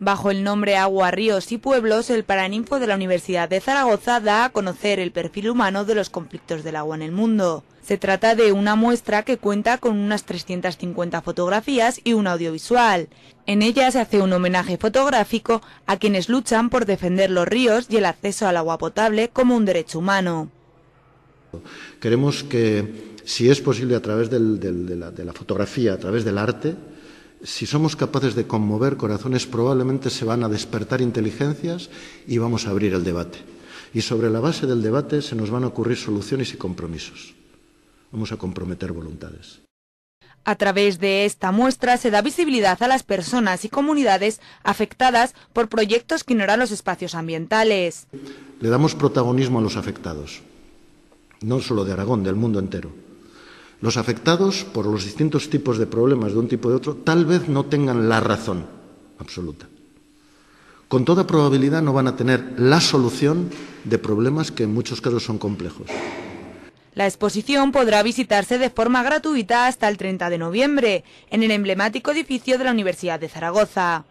Bajo el nombre Agua, Ríos y Pueblos, el Paraninfo de la Universidad de Zaragoza da a conocer el perfil humano de los conflictos del agua en el mundo. Se trata de una muestra que cuenta con unas 350 fotografías y un audiovisual. En ella se hace un homenaje fotográfico a quienes luchan por defender los ríos y el acceso al agua potable como un derecho humano. Queremos que, si es posible, a través de la fotografía, a través del arte, si somos capaces de conmover corazones, probablemente se van a despertar inteligencias y vamos a abrir el debate. Y sobre la base del debate se nos van a ocurrir soluciones y compromisos. Vamos a comprometer voluntades. A través de esta muestra se da visibilidad a las personas y comunidades afectadas por proyectos que ignoran los espacios ambientales. Le damos protagonismo a los afectados, no solo de Aragón, del mundo entero. Los afectados por los distintos tipos de problemas de un tipo de otro tal vez no tengan la razón absoluta. Con toda probabilidad no van a tener la solución de problemas que en muchos casos son complejos. La exposición podrá visitarse de forma gratuita hasta el 30 de noviembre en el emblemático edificio de la Universidad de Zaragoza.